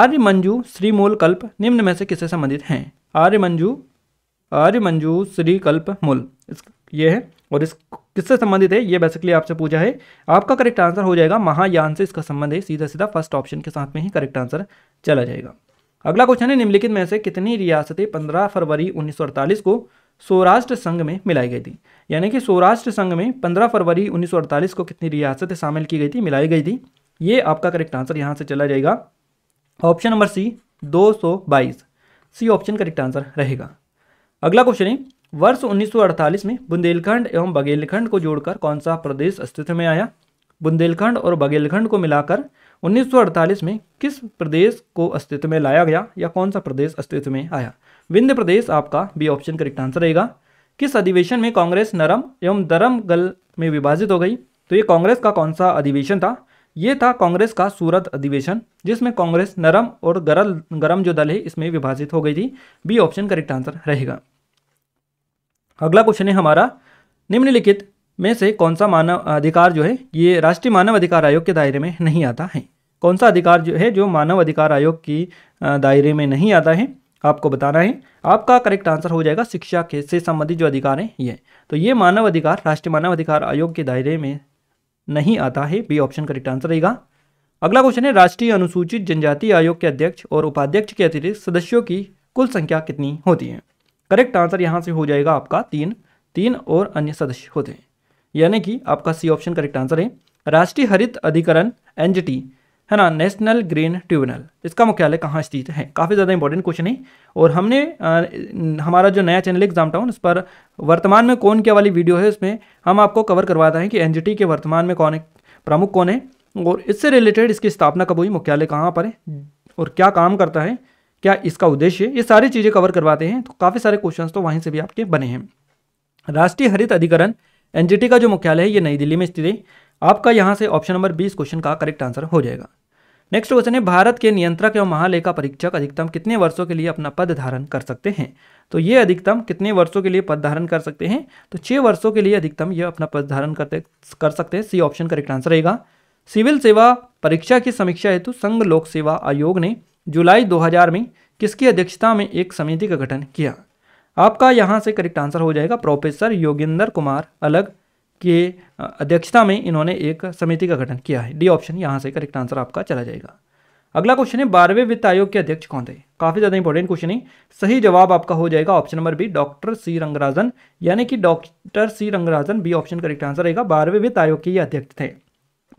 आर्य मंजू श्रीमूल कल्प निम्न में से किससे संबंधित हैं आर्य मंजू आर्य मंजू श्रीकल्प मूल ये है और इस किससे संबंधित है ये बेसिकली आपसे पूछा है आपका करेक्ट आंसर हो जाएगा महायान से इसका संबंध है सीधा सीधा फर्स्ट ऑप्शन के साथ में ही करेक्ट आंसर चला जाएगा अगला क्वेश्चन है निम्नलिखित में से कितनी रियासतें पंद्रह फरवरी उन्नीस को सौराष्ट्र संघ में मिलाई गई थी यानी कि सौराष्ट्र संघ में पंद्रह फरवरी उन्नीस को कितनी रियासतें शामिल की गई थी मिलाई गई थी ये आपका करेक्ट आंसर यहाँ से चला जाएगा option number C 222 C option correct answer रहेगा अगला क्वेश्चन है वर्ष 1948 में बुंदेलखंड एवं बघेलखंड को जोड़कर कौन सा प्रदेश अस्तित्व में आया बुंदेलखंड और बघेलखंड को मिलाकर 1948 में किस प्रदेश को अस्तित्व में लाया गया या कौन सा प्रदेश अस्तित्व में आया विंध्य प्रदेश आपका बी ऑप्शन करेक्ट आंसर रहेगा किस अधिवेशन में कांग्रेस नरम एवं दरम गल में विभाजित हो गई तो ये कांग्रेस का कौन सा अधिवेशन था ये था कांग्रेस का सूरत अधिवेशन जिसमें कांग्रेस नरम और गरल गरम जो दल है इसमें विभाजित हो गई थी बी ऑप्शन करेक्ट आंसर रहेगा अगला क्वेश्चन है हमारा निम्नलिखित में से कौन सा मानव अधिकार जो है ये राष्ट्रीय मानव अधिकार आयोग के दायरे में नहीं आता है कौन सा अधिकार जो है जो मानव अधिकार आयोग की दायरे में नहीं आता है आपको बताना है आपका करेक्ट आंसर हो जाएगा शिक्षा के से संबंधित जो अधिकार हैं ये तो ये मानव अधिकार राष्ट्रीय मानव अधिकार आयोग के दायरे में नहीं आता है बी ऑप्शन करेक्ट आंसर रहेगा अगला क्वेश्चन है राष्ट्रीय अनुसूचित जनजाति आयोग के अध्यक्ष और उपाध्यक्ष के अतिरिक्त सदस्यों की कुल संख्या कितनी होती है करेक्ट आंसर यहाँ से हो जाएगा आपका तीन तीन और अन्य सदस्य होते हैं यानी कि आपका सी ऑप्शन करेक्ट आंसर है राष्ट्रीय हरित अधिकरण एन है ना नेशनल ग्रीन ट्रिब्यूनल इसका मुख्यालय कहाँ स्थित है काफ़ी ज़्यादा इंपॉर्टेंट क्वेश्चन है और हमने आ, हमारा जो नया चैनल एग्जाम टाउन उस पर वर्तमान में कौन क्या वाली वीडियो है उसमें हम आपको कवर करवाते हैं कि एन के वर्तमान में कौन है प्रमुख कौन है और इससे रिलेटेड इसकी स्थापना कब हुई मुख्यालय कहाँ पर है और क्या काम करता है क्या इसका उद्देश्य ये सारी चीज़ें कवर करवाते हैं तो काफ़ी सारे क्वेश्चन तो वहीं से भी आपके बने हैं राष्ट्रीय हरित अधिकरण एनजीटी का जो मुख्यालय है ये नई दिल्ली में स्थित है आपका यहाँ से ऑप्शन नंबर बीस क्वेश्चन का करेक्ट आंसर हो जाएगा नेक्स्ट क्वेश्चन है भारत के नियंत्रक एवं महालेखा परीक्षक अधिकतम कितने वर्षों के लिए अपना पद धारण कर सकते हैं तो ये अधिकतम कितने वर्षों के लिए पद धारण कर सकते हैं तो छः वर्षों के लिए अधिकतम ये अपना पद धारण करते कर सकते हैं सी ऑप्शन करेक्ट आंसर रहेगा सिविल सेवा परीक्षा की समीक्षा हेतु संघ लोक सेवा आयोग ने जुलाई 2000 में किसकी अध्यक्षता में एक समिति का गठन किया आपका यहाँ से करेक्ट आंसर हो जाएगा प्रोफेसर योगेंद्र कुमार अलग के अध्यक्षता में इन्होंने एक समिति का गठन किया है डी ऑप्शन यहाँ से करेक्ट आंसर आपका चला जाएगा अगला क्वेश्चन है बारहवें वित्त आयोग के अध्यक्ष कौन थे काफी ज्यादा इंपॉर्टेंट क्वेश्चन है सही जवाब आपका हो जाएगा option number B doctor C Rangarajan यानी कि doctor C Rangarajan B option correct answer रहेगा बारहवें वित्त आयोग के ये अध्यक्ष थे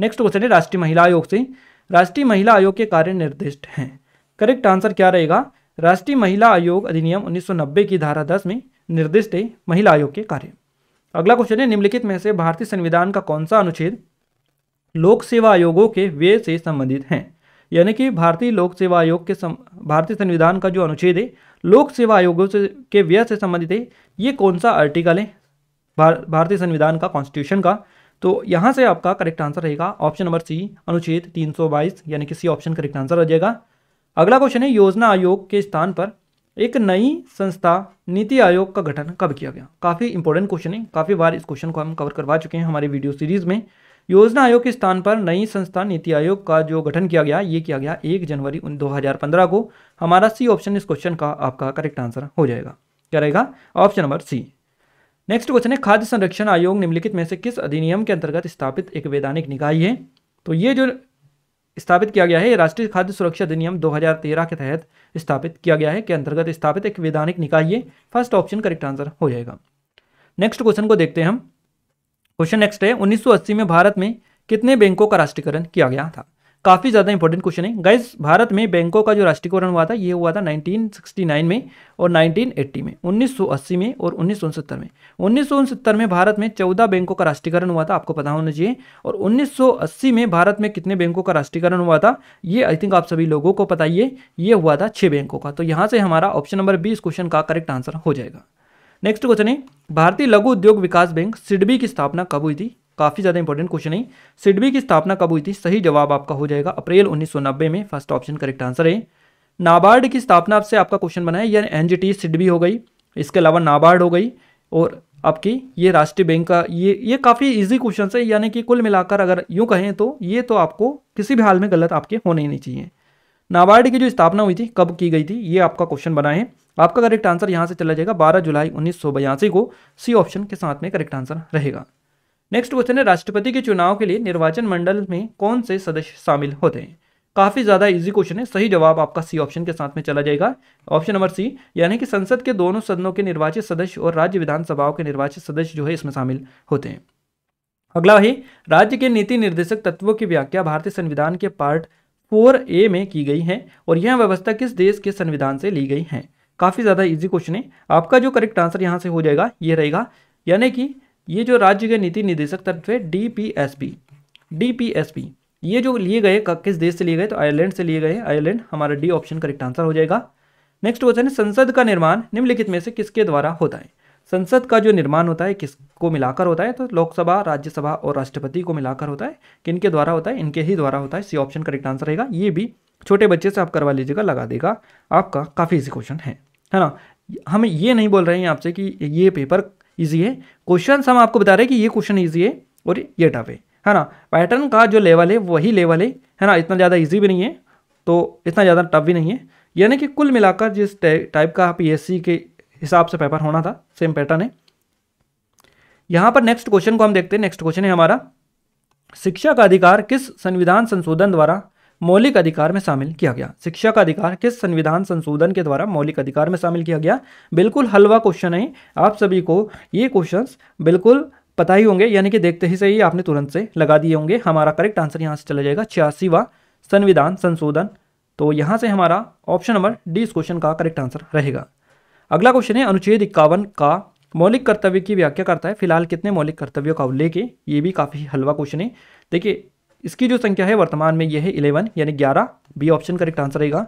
नेक्स्ट क्वेश्चन है राष्ट्रीय महिला आयोग से राष्ट्रीय महिला आयोग के कार्य निर्दिष्ट हैं करेक्ट आंसर क्या रहेगा राष्ट्रीय महिला आयोग अधिनियम 1990 की धारा 10 में निर्दिष्ट है महिला आयोग के कार्य अगला क्वेश्चन है निम्नलिखित में से भारतीय संविधान का कौन सा अनुच्छेद लोक सेवा आयोगों के व्यय से संबंधित है यानी कि भारतीय लोक सेवा आयोग के सम भारतीय संविधान का जो अनुच्छेद है लोक सेवा आयोगों से के व्यय से संबंधित है ये कौन सा आर्टिकल है भार, भारतीय संविधान का कॉन्स्टिट्यूशन का तो यहाँ से आपका करेक्ट आंसर रहेगा ऑप्शन नंबर सी अनुच्छेद 322 यानी कि सी ऑप्शन करेक्ट आंसर हो जाएगा अगला क्वेश्चन है योजना आयोग के स्थान पर एक नई संस्था नीति आयोग का गठन कब किया गया काफ़ी इंपॉर्टेंट क्वेश्चन है काफ़ी बार इस क्वेश्चन को हम कवर करवा चुके हैं हमारे वीडियो सीरीज़ में योजना आयोग के स्थान पर नई संस्था नीति आयोग का जो गठन किया गया ये किया गया एक जनवरी दो हज़ार पंद्रह को हमारा सी ऑप्शन इस क्वेश्चन का आपका करेक्ट आंसर हो जाएगा क्या रहेगा option number C next question है खाद्य संरक्षण आयोग निम्नलिखित में से किस अधिनियम के अंतर्गत स्थापित एक वैधानिक निकाय है तो ये जो स्थापित किया गया है ये राष्ट्रीय खाद्य सुरक्षा अधिनियम 2013 के तहत स्थापित किया गया है के अंतर्गत स्थापित एक वैधानिक निकाय ये फर्स्ट ऑप्शन करेक्ट आंसर हो जाएगा नेक्स्ट क्वेश्चन को देखते हैं हम क्वेश्चन नेक्स्ट है 1980 में भारत में कितने बैंकों का राष्ट्रीयकरण किया गया था काफ़ी ज़्यादा इंपॉर्टेंट क्वेश्चन है गाइज भारत में बैंकों का जो राष्ट्रीयकरण हुआ था ये हुआ था 1969 में और 1980 में 1980 में और उन्नीस में उन्नीस में भारत में 14 बैंकों का राष्ट्रीयकरण हुआ था आपको पता होना चाहिए और 1980 में भारत में कितने बैंकों का राष्ट्रीयकरण हुआ था ये आई थिंक आप सभी लोगों को पता ये ये हुआ था छः बैंकों का तो यहाँ से हमारा ऑप्शन नंबर बीस क्वेश्चन का करेक्ट आंसर हो जाएगा नेक्स्ट क्वेश्चन है भारतीय लघु उद्योग विकास बैंक सिडबी की स्थापना कब हुई थी काफ़ी ज़्यादा इंपॉर्टेंट क्वेश्चन है सिडबी की स्थापना कब हुई थी सही जवाब आपका हो जाएगा अप्रैल 1990 में फर्स्ट ऑप्शन करेक्ट आंसर है नाबार्ड की स्थापना आपसे आपका क्वेश्चन बना है यानी एन जी सिडबी हो गई इसके अलावा नाबार्ड हो गई और आपकी ये राष्ट्रीय बैंक का ये ये काफ़ी इजी क्वेश्चन है यानी कि कुल मिलाकर अगर यूँ कहें तो ये तो आपको किसी भी हाल में गलत आपके होने ही नहीं चाहिए नाबार्ड की जो स्थापना हुई थी कब की गई थी ये आपका क्वेश्चन बना है आपका करेक्ट आंसर यहाँ से चला जाएगा बारह जुलाई उन्नीस को सी ऑप्शन के साथ में करेक्ट आंसर रहेगा नेक्स्ट क्वेश्चन है राष्ट्रपति के चुनाव के लिए निर्वाचन मंडल में कौन से सदस्य शामिल होते हैं काफ़ी ज़्यादा इजी क्वेश्चन है सही जवाब आपका सी ऑप्शन के साथ में चला जाएगा ऑप्शन नंबर सी यानी कि संसद के दोनों सदनों के निर्वाचित सदस्य और राज्य विधानसभाओं के निर्वाचित सदस्य जो है इसमें शामिल होते हैं अगला है राज्य के नीति निर्देशक तत्वों की व्याख्या भारतीय संविधान के पार्ट फोर ए में की गई है और यह व्यवस्था किस देश के संविधान से ली गई है काफ़ी ज़्यादा इजी क्वेश्चन है आपका जो करेक्ट आंसर यहाँ से हो जाएगा ये रहेगा यानी कि ये जो राज्य के नीति निदेशक तत्व है D P S B D P S B ये जो लिए गए किस देश से लिए गए तो आयरलैंड से लिए गए आयरलैंड हमारा डी ऑप्शन करेक्ट आंसर हो जाएगा नेक्स्ट क्वेश्चन है संसद का निर्माण निम्नलिखित में से किसके द्वारा होता है संसद का जो निर्माण होता है किसको मिलाकर होता है तो लोकसभा राज्यसभा और राष्ट्रपति को मिलाकर होता है किनके द्वारा होता है इनके ही द्वारा होता है सी ऑप्शन करेक्ट आंसर रहेगा ये भी छोटे बच्चे से आप करवा लीजिएगा लगा देगा आपका काफ़ी इजी क्वेश्चन है है ना हम ये नहीं बोल रहे हैं आपसे कि ये पेपर ईजी है क्वेश्चन हम आपको बता रहे हैं कि ये क्वेश्चन ईजी है और ये टफ है है ना पैटर्न का जो लेवल है वही लेवल है है ना इतना ज़्यादा ईजी भी नहीं है तो इतना ज़्यादा टफ भी नहीं है यानी कि कुल मिलाकर जिस टाइप का पीएससी के हिसाब से पेपर होना था सेम पैटर्न है यहाँ पर नेक्स्ट क्वेश्चन को हम देखते हैं नेक्स्ट क्वेश्चन है हमारा शिक्षा का अधिकार किस संविधान संशोधन द्वारा मौलिक अधिकार में शामिल किया गया शिक्षा का अधिकार किस संविधान संशोधन के द्वारा मौलिक अधिकार में शामिल किया गया बिल्कुल हलवा क्वेश्चन है आप सभी को ये क्वेश्चंस बिल्कुल पता ही होंगे यानी कि देखते ही सही आपने तुरंत से लगा दिए होंगे हमारा करेक्ट आंसर यहाँ से चला जाएगा छियासीवा संविधान संशोधन तो यहाँ से हमारा ऑप्शन नंबर डी इस क्वेश्चन का करेक्ट आंसर रहेगा अगला क्वेश्चन है अनुच्छेद इक्यावन का मौलिक कर्तव्य की व्याख्या करता है फिलहाल कितने मौलिक कर्तव्यों का उल्लेख है ये भी काफ़ी हलवा क्वेश्चन है देखिए इसकी जो संख्या है वर्तमान में यह है इलेवन यानी ग्यारह बी ऑप्शन करेक्ट आंसर रहेगा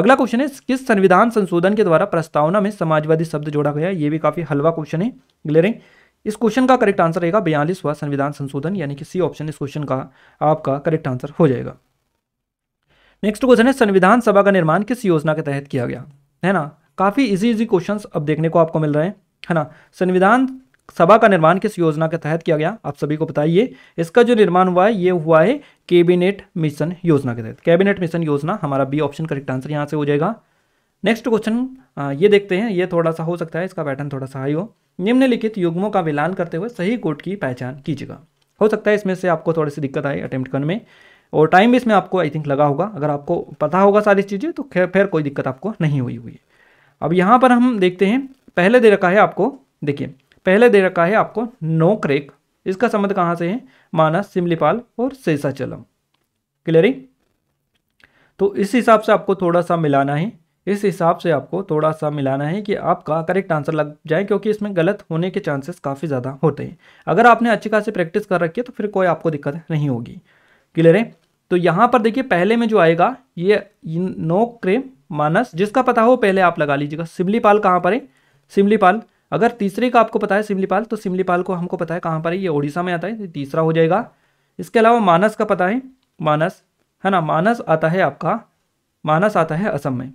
अगला क्वेश्चन है किस संविधान संशोधन के द्वारा प्रस्तावना में समाजवादी शब्द जोड़ा गया ये भी काफ़ी हलवा क्वेश्चन है क्लियर इस क्वेश्चन का करेक्ट आंसर रहेगा बयालीसवा संविधान संशोधन यानी कि सी ऑप्शन इस क्वेश्चन का आपका करेक्ट आंसर हो जाएगा नेक्स्ट क्वेश्चन है संविधान सभा का निर्माण किस योजना के तहत किया गया है ना काफ़ी इजी इजी क्वेश्चंस अब देखने को आपको मिल रहे हैं है ना संविधान सभा का निर्माण किस योजना के तहत किया गया आप सभी को बताइए इसका जो निर्माण हुआ है ये हुआ है कैबिनेट मिशन योजना के तहत कैबिनेट मिशन योजना हमारा बी ऑप्शन करेक्ट आंसर यहाँ से हो जाएगा नेक्स्ट क्वेश्चन ये देखते हैं ये थोड़ा सा हो सकता है इसका पैटर्न थोड़ा सा हाई हो निम्नलिखित युग्मों का मिलान करते हुए सही कोट की पहचान कीजिएगा हो सकता है इसमें से आपको थोड़ी सी दिक्कत आई अटेम्प्ट करने में और टाइम भी इसमें आपको आई थिंक लगा होगा अगर आपको पता होगा सारी चीज़ें तो फिर कोई दिक्कत आपको नहीं हुई हुई है अब यहाँ पर हम देखते हैं पहले दे रखा है आपको देखिए पहले दे रखा है आपको नो क्रेक इसका संबंध कहां से है माना सिमलीपाल और सेसाचलम ही तो इस हिसाब से आपको थोड़ा सा मिलाना है इस हिसाब से आपको थोड़ा सा मिलाना है कि आपका करेक्ट आंसर लग जाए क्योंकि इसमें गलत होने के चांसेस काफ़ी ज़्यादा होते हैं अगर आपने अच्छी खासी प्रैक्टिस कर रखी है तो फिर कोई आपको दिक्कत नहीं होगी क्लियर है तो यहाँ पर देखिए पहले में जो आएगा ये नो क्रेम मानस जिसका पता हो पहले आप लगा लीजिएगा सिमलीपाल कहाँ पर है सिमलीपाल अगर तीसरे का आपको पता है सिमलीपाल तो सिमलीपाल को हमको पता है कहाँ पर है ये उड़ीसा में आता है तीसरा हो जाएगा इसके अलावा मानस का पता है मानस है ना मानस आता है आपका मानस आता है असम में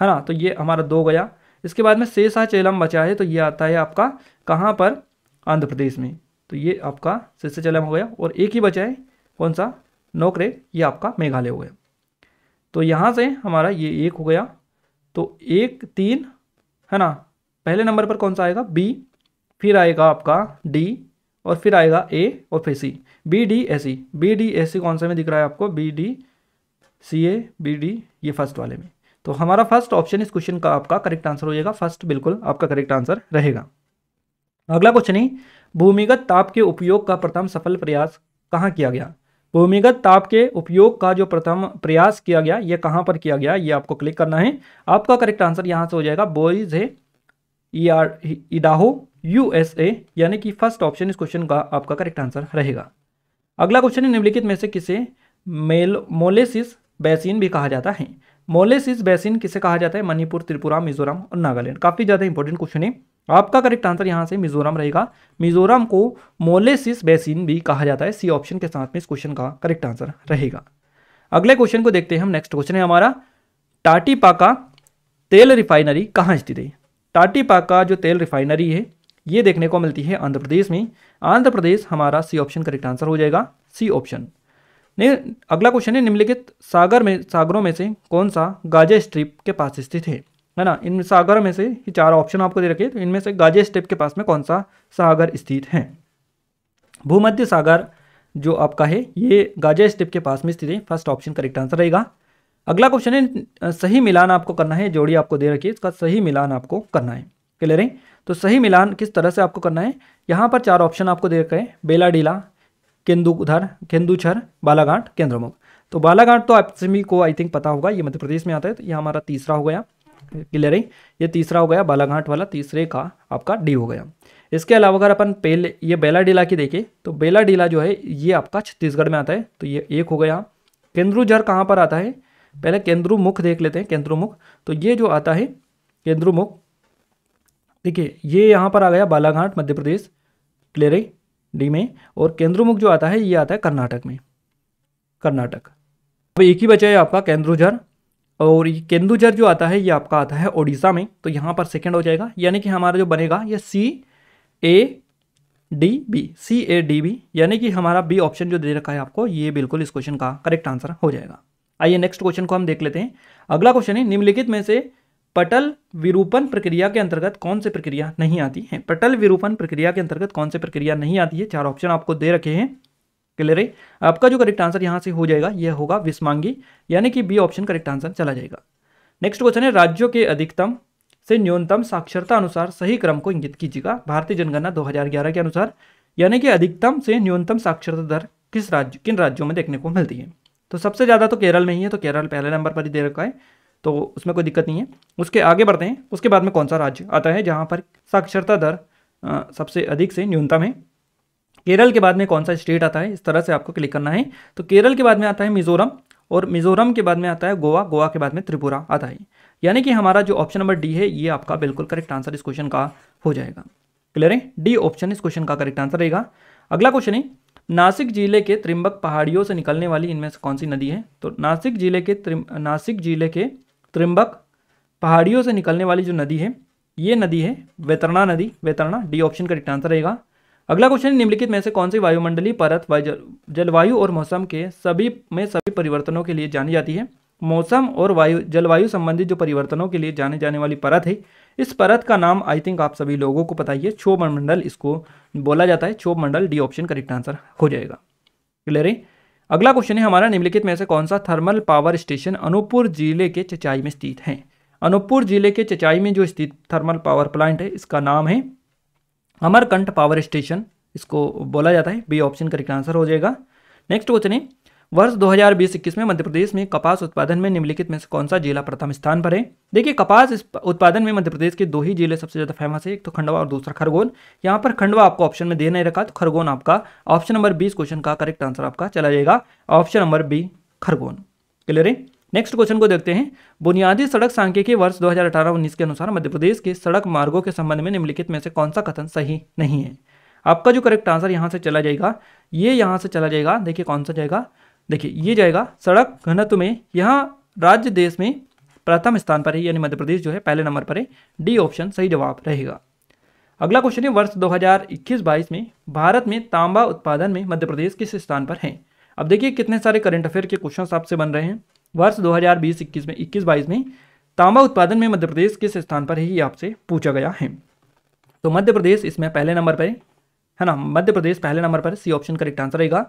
है ना तो ये हमारा दो गया इसके बाद में शेषाह चेलम बचा है तो ये आता है आपका कहाँ पर आंध्र प्रदेश में तो ये आपका शेषा चेलम हो गया और एक ही बचा है कौन सा नौकरे ये आपका मेघालय हो गया तो यहाँ से हमारा ये एक हो गया तो एक तीन है ना पहले नंबर पर कौन सा आएगा बी फिर आएगा आपका डी और फिर आएगा ए और फिर C B D A C B D A C कौन से में दिख रहा है आपको B D C A B D ये फर्स्ट वाले में तो हमारा फर्स्ट ऑप्शन इस क्वेश्चन का आपका करेक्ट आंसर हो जाएगा फर्स्ट बिल्कुल आपका करेक्ट आंसर रहेगा अगला क्वेश्चन ही भूमिगत ताप के उपयोग का प्रथम सफल प्रयास कहाँ किया गया भूमिगत ताप के उपयोग का जो प्रथम प्रयास किया गया ये कहाँ पर किया गया ये आपको क्लिक करना है आपका करेक्ट आंसर यहाँ से हो जाएगा बोइज है ई आर इडाहो यूएसए यानी कि फर्स्ट ऑप्शन इस क्वेश्चन का आपका करेक्ट आंसर रहेगा अगला क्वेश्चन है निम्नलिखित में से किसे मेल मोलेसिस बेसिन भी कहा जाता है मोलेसिस बेसिन किसे कहा जाता है मणिपुर त्रिपुरा मिजोरम और नागालैंड काफ़ी ज़्यादा इंपॉर्टेंट क्वेश्चन है आपका करेक्ट आंसर यहाँ से मिजोरम रहेगा मिजोरम को मोलेसिस बेसिन भी कहा जाता है सी ऑप्शन के साथ में इस क्वेश्चन का करेक्ट आंसर रहेगा अगले क्वेश्चन को देखते हैं हम नेक्स्ट क्वेश्चन है हमारा टाटीपाका तेल रिफाइनरी कहाँ स्थित है का जो तेल रिफाइनरी है ये देखने को मिलती है आंध्र प्रदेश में आंध्र प्रदेश हमारा सी ऑप्शन करेक्ट आंसर हो जाएगा सी ऑप्शन अगला क्वेश्चन है निम्नलिखित सागर में सागरों में से कौन सा गाजे स्ट्रिप के पास स्थित है है ना इन सागर में से ये चार ऑप्शन आपको दे रखे तो इनमें से गाजे स्ट्रिप के पास में कौन सा सागर स्थित है भूमध्य सागर जो आपका है ये गाजे स्ट्रिप के पास में स्थित है फर्स्ट ऑप्शन करेक्ट आंसर रहेगा अगला क्वेश्चन है सही मिलान आपको करना है जोड़ी आपको दे रखी है इसका सही मिलान आपको करना है क्लियर है तो सही मिलान किस तरह से आपको करना है यहाँ पर चार ऑप्शन आपको दे रखे हैं बेला डीला केंदु उधर केंदुछर बालाघाट केंद्रमुख तो बालाघाट तो आप सभी को आई थिंक पता होगा ये मध्य प्रदेश में आता है तो ये हमारा तीसरा हो गया क्लियर है ये तीसरा हो गया बालाघाट वाला तीसरे का आपका डी हो गया इसके अलावा अगर अपन पहले ये बेला डीला की देखें तो बेला डीला जो है ये आपका छत्तीसगढ़ में आता है तो ये एक हो गया केंद्रुझर कहाँ पर आता है पहले केंद्रुमुख देख लेते हैं केंद्रुमुख तो ये जो आता है केंद्रुमुख देखिए ये यहाँ पर आ गया बालाघाट मध्य प्रदेश क्लेरई डी में और केंद्रुमुख जो आता है ये आता है कर्नाटक में कर्नाटक अब एक ही बचा है आपका केंद्रुझर और ये केंदुझर जो आता है ये आपका आता है ओडिशा में तो यहाँ पर सेकेंड हो जाएगा यानी कि हमारा जो बनेगा ये C A D B C A D B यानी कि हमारा बी ऑप्शन जो दे रखा है आपको ये बिल्कुल इस क्वेश्चन का करेक्ट आंसर हो जाएगा आइए नेक्स्ट क्वेश्चन को हम देख लेते हैं अगला क्वेश्चन है निम्नलिखित में से पटल विरूपण प्रक्रिया के अंतर्गत कौन से प्रक्रिया नहीं आती है पटल विरूपण प्रक्रिया के अंतर्गत कौन से प्रक्रिया नहीं आती है चार ऑप्शन आपको दे रखे हैं क्लियर है आपका जो करेक्ट आंसर यहाँ से हो जाएगा यह होगा विस्मांगी यानी कि बी ऑप्शन करेक्ट आंसर चला जाएगा नेक्स्ट क्वेश्चन है राज्यों के अधिकतम से न्यूनतम साक्षरता अनुसार सही क्रम को इंगित कीजिएगा भारतीय जनगणना दो के अनुसार यानी कि अधिकतम से न्यूनतम साक्षरता दर किस राज्य किन राज्यों में देखने को मिलती है तो सबसे ज़्यादा तो केरल में ही है तो केरल पहले नंबर पर ही दे रखा है तो उसमें कोई दिक्कत नहीं है उसके आगे बढ़ते हैं उसके बाद में कौन सा राज्य आता है जहाँ पर साक्षरता दर सबसे अधिक से न्यूनतम है केरल के बाद में कौन सा स्टेट आता है इस तरह से आपको क्लिक करना है तो केरल के बाद में आता है मिजोरम और मिजोरम के बाद में आता है गोवा गोवा के बाद में त्रिपुरा आता है यानी कि हमारा जो ऑप्शन नंबर डी है ये आपका बिल्कुल करेक्ट आंसर इस क्वेश्चन का हो जाएगा क्लियर है डी ऑप्शन इस क्वेश्चन का करेक्ट आंसर रहेगा अगला क्वेश्चन है नासिक जिले के त्रिम्बक पहाड़ियों से निकलने वाली इनमें से कौन सी नदी है तो नासिक जिले के त्रिम नासिक जिले के त्रिम्बक पहाड़ियों से निकलने वाली जो नदी है ये नदी है वेतरणा नदी वेतरणा डी ऑप्शन का आंसर रहेगा अगला क्वेश्चन निम्नलिखित में से कौन सी वायुमंडली परत जलवायु और मौसम के सभी में सभी परिवर्तनों के लिए जानी जाती है मौसम और वायु जलवायु संबंधित जो परिवर्तनों के लिए जाने जाने वाली परत है इस परत का नाम आई थिंक आप सभी लोगों को पता ही है छोभ मंडल इसको बोला जाता है छोभ मंडल डी ऑप्शन करेक्ट आंसर हो जाएगा क्लियर है अगला क्वेश्चन है हमारा निम्नलिखित में से कौन सा थर्मल पावर स्टेशन अनूपपुर जिले के चचाई में स्थित है अनूपपुर जिले के चचाई में जो स्थित थर्मल पावर प्लांट है इसका नाम है अमरकंठ पावर स्टेशन इसको बोला जाता है बी ऑप्शन करेक्ट आंसर हो जाएगा नेक्स्ट क्वेश्चन है वर्ष 2020-21 में मध्य प्रदेश में कपास उत्पादन में निम्नलिखित में से कौन सा जिला प्रथम स्थान पर है देखिए कपास उत्पादन में मध्य प्रदेश के दो ही जिले सबसे ज़्यादा फेमस है एक तो खंडवा और दूसरा खरगोन यहाँ पर खंडवा आपको ऑप्शन में दे नहीं रखा तो खरगोन आपका ऑप्शन नंबर बीस क्वेश्चन का करेक्ट आंसर आपका चला जाएगा option number B Khargone clear है नेक्स्ट क्वेश्चन को देखते हैं बुनियादी सड़क सांख्यिकी वर्ष 2018-19 के अनुसार मध्य प्रदेश के सड़क मार्गों के संबंध में निम्नलिखित में से कौन सा कथन सही नहीं है आपका जो करेक्ट आंसर यहाँ से चला जाएगा ये यहाँ से चला जाएगा देखिए कौन सा जाएगा देखिए ये जाएगा सड़क घनत्व में यहाँ राज्य देश में प्रथम स्थान पर है यानी मध्य प्रदेश जो है पहले नंबर पर है डी ऑप्शन सही जवाब रहेगा अगला क्वेश्चन है वर्ष 2021-22 में भारत में तांबा उत्पादन में मध्य प्रदेश किस स्थान पर है अब देखिए कितने सारे करंट अफेयर के क्वेश्चन आपसे बन रहे हैं वर्ष 2020-21 में 21-22 में तांबा उत्पादन में मध्य प्रदेश किस स्थान पर है ये आपसे पूछा गया है तो मध्य प्रदेश इसमें पहले नंबर पर है ना मध्य प्रदेश पहले नंबर पर सी ऑप्शन करेक्ट आंसर रहेगा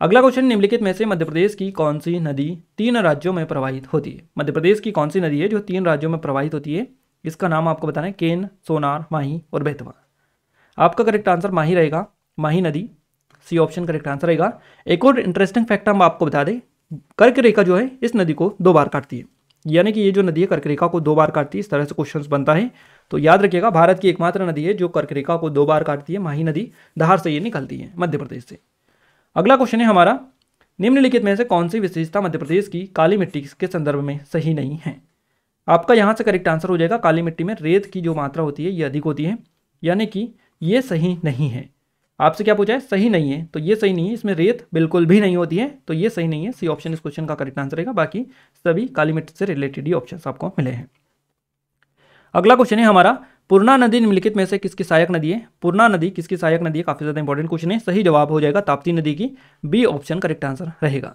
अगला क्वेश्चन निम्नलिखित में से मध्य प्रदेश की कौन सी नदी तीन राज्यों में प्रवाहित होती है मध्य प्रदेश की कौन सी नदी है जो तीन राज्यों में प्रवाहित होती है इसका नाम आपको बताना है केन सोनार माही और बेतवा आपका करेक्ट आंसर माही रहेगा माही नदी सी ऑप्शन करेक्ट आंसर रहेगा एक और इंटरेस्टिंग फैक्ट हम आपको बता दें कर्क रेखा जो है इस नदी को दो बार काटती है यानी कि ये जो नदी है कर्क रेखा को दो बार काटती है इस तरह से क्वेश्चन बनता है तो याद रखिएगा भारत की एकमात्र नदी है जो कर्क रेखा को दो बार काटती है माही नदी धार से ये निकलती है मध्य प्रदेश से अगला क्वेश्चन है हमारा निम्नलिखित में से कौन सी विशेषता मध्य प्रदेश की काली मिट्टी के संदर्भ में सही नहीं है आपका यहाँ से करेक्ट आंसर हो जाएगा काली मिट्टी में रेत की जो मात्रा होती है ये अधिक होती है यानी कि ये सही नहीं है आपसे क्या पूछा है सही नहीं है तो ये सही नहीं है इसमें रेत बिल्कुल भी नहीं होती है तो ये सही नहीं है सी ऑप्शन इस क्वेश्चन का करेक्ट आंसर रहेगा बाकी सभी काली मिट्टी से रिलेटेड ही ऑप्शन आपको मिले हैं अगला क्वेश्चन है हमारा पूर्णा नदी निम्नलिखित में से किसकी सहायक नदी है पूर्णा नदी किसकी सहायक नदी है काफ़ी ज़्यादा इंपॉर्टेंट क्वेश्चन है सही जवाब हो जाएगा ताप्ती नदी की बी ऑप्शन करेक्ट आंसर रहेगा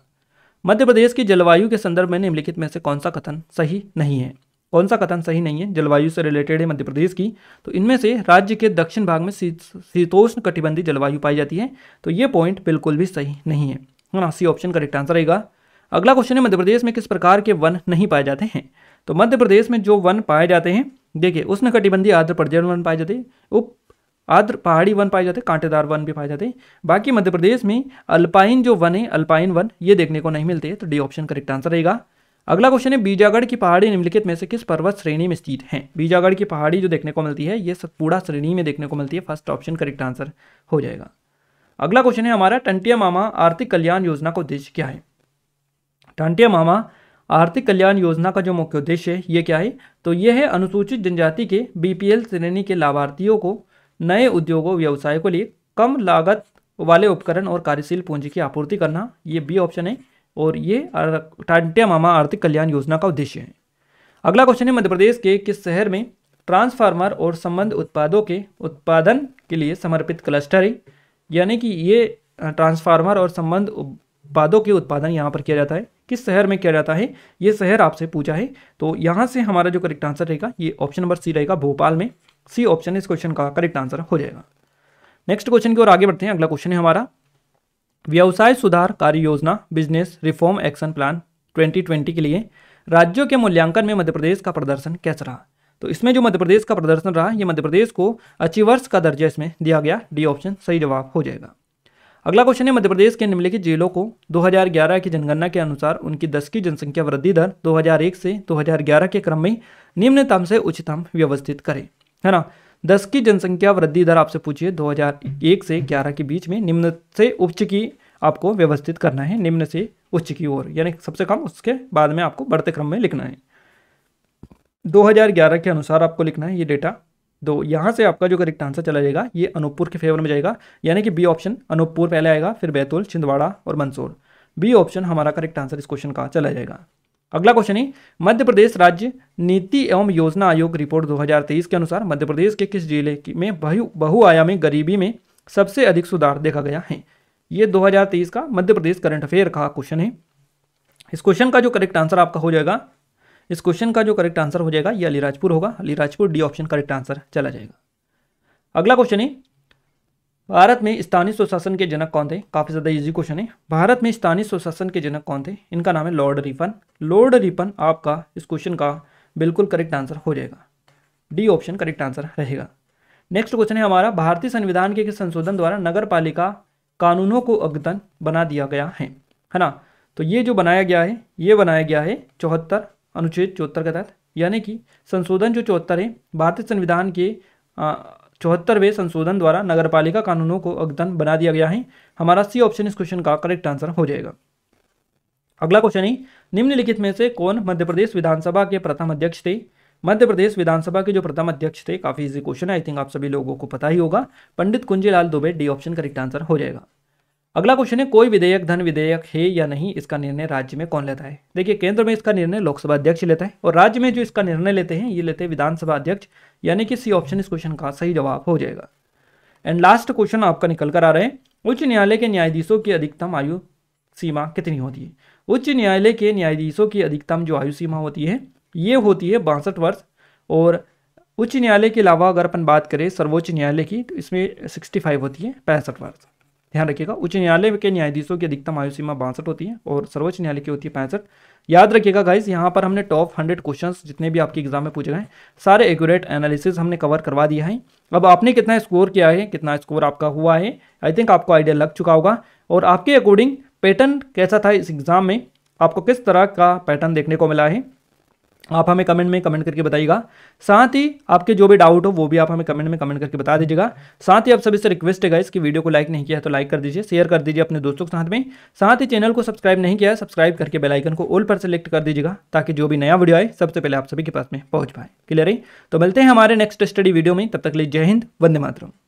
मध्य प्रदेश की जलवायु के संदर्भ में निम्नलिखित में से कौन सा कथन सही नहीं है कौन सा कथन सही नहीं है जलवायु से रिलेटेड है मध्य प्रदेश की तो इनमें से राज्य के दक्षिण भाग में शीतोष्ण कटिबंधी जलवायु पाई जाती है तो ये पॉइंट बिल्कुल भी सही नहीं है ना सी ऑप्शन करेक्ट आंसर रहेगा अगला क्वेश्चन है मध्य प्रदेश में किस प्रकार के वन नहीं पाए जाते हैं तो मध्य प्रदेश में जो वन पाए जाते हैं देखिए उसने कटिबंधी आर्द्र पर्जन वन पाए जाते उप आर्द्र पहाड़ी वन पाए जाते कांटेदार वन भी पाए जाते बाकी मध्य प्रदेश में अल्पाइन जो वन है अल्पाइन वन ये देखने को नहीं मिलते तो डी ऑप्शन करेक्ट आंसर रहेगा अगला क्वेश्चन है बीजागढ़ की पहाड़ी निम्नलिखित में से किस पर्वत श्रेणी में स्थित है बीजागढ़ की पहाड़ी जो देखने को मिलती है ये सतपुड़ा श्रेणी में देखने को मिलती है फर्स्ट ऑप्शन करेक्ट आंसर हो जाएगा अगला क्वेश्चन है हमारा टंटिया मामा आर्थिक कल्याण योजना का उद्देश्य क्या है टंटिया मामा आर्थिक कल्याण योजना का जो मुख्य उद्देश्य है ये क्या है तो ये है अनुसूचित जनजाति के बीपीएल श्रेणी के लाभार्थियों को नए उद्योगों व्यवसाय को लिए कम लागत वाले उपकरण और कार्यशील पूंजी की आपूर्ति करना ये बी ऑप्शन है और ये टांटिया मामा आर्थिक कल्याण योजना का उद्देश्य है अगला क्वेश्चन है मध्य प्रदेश के किस शहर में ट्रांसफार्मर और संबंध उत्पादों के उत्पादन के लिए समर्पित क्लस्टर है यानी कि ये ट्रांसफार्मर और संबंध उत्पादों के उत्पादन यहाँ पर किया जाता है किस शहर में किया जाता है ये शहर आपसे पूछा है तो यहाँ से हमारा जो करेक्ट आंसर रहेगा ये ऑप्शन नंबर सी रहेगा भोपाल में सी ऑप्शन इस क्वेश्चन का करेक्ट आंसर हो जाएगा नेक्स्ट क्वेश्चन की ओर आगे बढ़ते हैं अगला क्वेश्चन है हमारा व्यवसाय सुधार कार्य योजना बिजनेस रिफॉर्म एक्शन प्लान 2020 के लिए राज्यों के मूल्यांकन में मध्य प्रदेश का प्रदर्शन कैसा रहा तो इसमें जो मध्य प्रदेश का प्रदर्शन रहा ये मध्य प्रदेश को अचीवर्स का दर्जा इसमें दिया गया डी ऑप्शन सही जवाब हो जाएगा अगला क्वेश्चन है मध्य प्रदेश के निम्नलिखित जिलों को 2011 की जनगणना के अनुसार उनकी 10 की जनसंख्या वृद्धि दर 2001 से 2011 के क्रम में निम्नतम से उच्चतम व्यवस्थित करें है ना 10 की जनसंख्या वृद्धि दर आपसे पूछिए 2001 से 11 के बीच में निम्न से उच्च की आपको व्यवस्थित करना है निम्न से उच्च की ओर यानी सबसे कम उसके बाद में आपको बढ़ते क्रम में लिखना है दो के अनुसार आपको लिखना है ये डेटा तो यहाँ से आपका जो करेक्ट आंसर चला जाएगा ये अनूपपुर के फेवर में जाएगा यानी कि बी ऑप्शन अनूपपुर पहले आएगा फिर बैतूल छिंदवाड़ा और मंदसौर बी ऑप्शन हमारा करेक्ट आंसर इस क्वेश्चन का चला जाएगा अगला क्वेश्चन है मध्य प्रदेश राज्य नीति एवं योजना आयोग रिपोर्ट 2023 के अनुसार मध्य प्रदेश के किस जिले में बहु बहुआयामी गरीबी में सबसे अधिक सुधार देखा गया है ये 2023 का मध्य प्रदेश करंट अफेयर का क्वेश्चन है इस क्वेश्चन का जो करेक्ट आंसर आपका हो जाएगा इस क्वेश्चन का जो करेक्ट आंसर हो जाएगा ये अलीराजपुर होगा Alirajpur D option correct answer चला जाएगा अगला क्वेश्चन है भारत में स्थानीय स्वशासन के जनक कौन थे काफ़ी ज़्यादा इजी क्वेश्चन है भारत में स्थानीय स्वशासन के जनक कौन थे इनका नाम है लॉर्ड रिपन लॉर्ड रिपन आपका इस क्वेश्चन का बिल्कुल करेक्ट आंसर हो जाएगा डी ऑप्शन करेक्ट आंसर रहेगा नेक्स्ट क्वेश्चन है हमारा भारतीय संविधान के संशोधन द्वारा नगर पालिका कानूनों को अद्यतन बना दिया गया है है ना तो ये जो बनाया गया है ये बनाया गया है चौहत्तर अनुच्छेद चौहत्तर के तहत यानी कि संशोधन जो चौहत्तर है भारतीय संविधान के चौहत्तरवें संशोधन द्वारा नगरपालिका कानूनों को अद्यतन बना दिया गया है हमारा सी ऑप्शन इस क्वेश्चन का करेक्ट आंसर हो जाएगा अगला क्वेश्चन है निम्नलिखित में से कौन मध्य प्रदेश विधानसभा के प्रथम अध्यक्ष थे मध्य प्रदेश विधानसभा के जो प्रथम अध्यक्ष थे काफी इजी क्वेश्चन है आई थिंक आप सभी लोगों को पता ही होगा Pandit Kunjilal Dubey D option correct answer हो जाएगा अगला क्वेश्चन है कोई विधेयक धन विधेयक है या नहीं इसका निर्णय राज्य में कौन लेता है देखिए केंद्र में इसका निर्णय लोकसभा अध्यक्ष लेता है और राज्य में जो इसका निर्णय लेते हैं ये लेते हैं विधानसभा अध्यक्ष यानी कि सी ऑप्शन इस क्वेश्चन का सही जवाब हो जाएगा एंड लास्ट क्वेश्चन आपका निकल कर आ रहे हैं उच्च न्यायालय के न्यायाधीशों की अधिकतम आयु सीमा कितनी होती है उच्च न्यायालय के न्यायाधीशों की अधिकतम जो आयु सीमा होती है ये होती है बासठ वर्ष और उच्च न्यायालय के अलावा अगर अपन बात करें सर्वोच्च न्यायालय की तो इसमें सिक्सटी होती है पैंसठ वर्ष ध्यान रखिएगा उच्च न्यायालय के न्यायाधीशों की अधिकतम आयु सीमा बासठ होती है और सर्वोच्च न्यायालय की होती है पैंसठ याद रखिएगा गाइस यहाँ पर हमने टॉप हंड्रेड क्वेश्चन जितने भी आपके एग्जाम में पूछे गए सारे एक्यूरेट एनालिसिस हमने कवर करवा दिया है अब आपने कितना स्कोर किया है कितना स्कोर आपका हुआ है आई थिंक आपको आइडिया लग चुका होगा और आपके अकॉर्डिंग पैटर्न कैसा था इस एग्ज़ाम में आपको किस तरह का पैटर्न देखने को मिला है आप हमें कमेंट में कमेंट करके बताइएगा साथ ही आपके जो भी डाउट हो वो भी आप हमें कमेंट में कमेंट करके बता दीजिएगा साथ ही आप सभी से रिक्वेस्ट है इसकी वीडियो को लाइक नहीं किया तो लाइक कर दीजिए शेयर कर दीजिए अपने दोस्तों के साथ में साथ ही चैनल को सब्सक्राइब नहीं किया सब्सक्राइब करके बेलाइकन को ऑल पर सेलेक्ट कर दीजिएगा ताकि जो भी नया वीडियो आए सबसे पहले आप सभी के पास में पहुंच पाए क्लियर है तो मिलते हैं हमारे नेक्स्ट स्टडी वीडियो में तब तक लिए जय हिंद वंदे मातरम